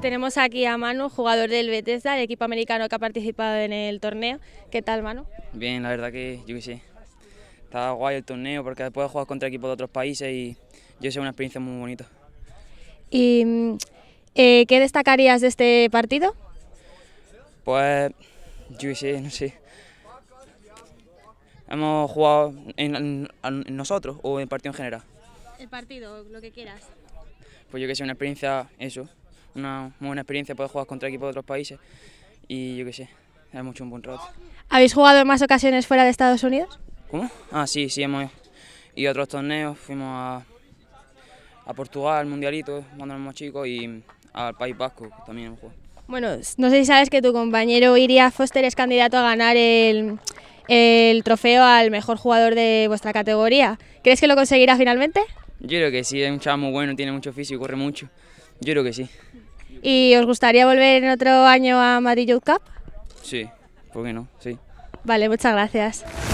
Tenemos aquí a Manu, jugador del Bethesda, el equipo americano que ha participado en el torneo. ¿Qué tal, Manu? Bien, la verdad que yo que Está guay el torneo porque después jugar contra equipos de otros países y yo sé una experiencia muy bonita. ¿Y eh, qué destacarías de este partido? Pues yo sé, no sé. Hemos jugado en, nosotros o en partido en general. El partido, lo que quieras. Pues yo que sé, una experiencia, eso, una muy buena experiencia poder jugar contra equipos de otros países y yo qué sé, es mucho un buen rato. ¿Habéis jugado en más ocasiones fuera de Estados Unidos? ¿Cómo? Ah, sí, sí, hemos ido a otros torneos, fuimos a, a Portugal, Mundialito, cuando éramos chicos, y al País Vasco también hemos jugado. Bueno, no sé si sabes que tu compañero Iria Foster es candidato a ganar el, el trofeo al mejor jugador de vuestra categoría. ¿Crees que lo conseguirá finalmente? Yo creo que sí, es un muy bueno, tiene mucho físico, y corre mucho. Yo creo que sí. ¿Y os gustaría volver en otro año a Madrid Youth Cup? Sí, ¿por qué no? Sí. Vale, muchas gracias.